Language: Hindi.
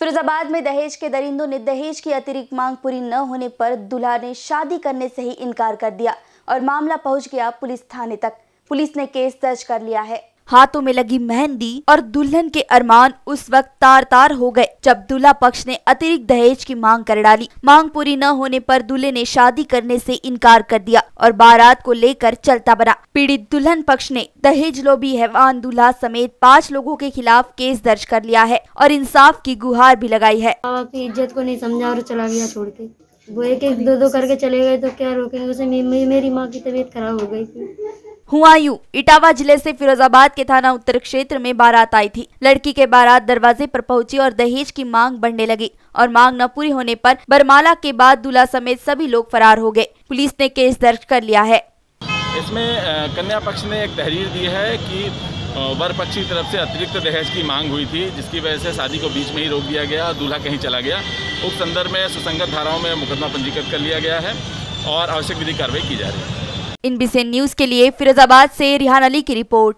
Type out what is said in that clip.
फिरोजाबाद में दहेज के दरिंदों ने दहेज की अतिरिक्त मांग पूरी न होने पर दुल्हा ने शादी करने से ही इनकार कर दिया और मामला पहुंच गया पुलिस थाने तक पुलिस ने केस दर्ज कर लिया है हाथों में लगी मेहंदी और दुल्हन के अरमान उस वक्त तार तार हो गए जब दूल्हा पक्ष ने अतिरिक्त दहेज की मांग कर डाली मांग पूरी न होने पर दूल्हे ने शादी करने से इनकार कर दिया और बारात को लेकर चलता बना पीड़ित दुल्हन पक्ष ने दहेज लोभी हैवान दूल्हा समेत पाँच लोगों के खिलाफ केस दर्ज कर लिया है और इंसाफ की गुहार भी लगाई है इज्जत को नहीं समझा और चला गया छोड़ के वो एक एक दो दो करके चले गए तो क्या रोकेंगे उसे मेरी माँ की तबीयत खराब हो गई थी हुआयूं इटावा जिले से फिरोजाबाद के थाना उत्तर क्षेत्र में बारात आई थी लड़की के बारात दरवाजे पर पहुंची और दहेज की मांग बढ़ने लगी और मांग न पूरी होने पर बरमाला के बाद दूल्हा समेत सभी लोग फरार हो गए पुलिस ने केस दर्ज कर लिया है इसमें कन्या पक्ष ने एक तहरीर दी है कि वर पक्ष की तरफ से अतिरिक्त दहेज की मांग हुई थी जिसकी वजह से शादी को बीच में ही रोक दिया गया दूल्हा कहीं चला गया उस संदर्भ में सुसंगत धाराओं में मुकदमा पंजीकृत कर लिया गया है और आवश्यक विधि कार्रवाई की जा रही है इन न्यूज के लिए फिरोजाबाद से रिहान अली की रिपोर्ट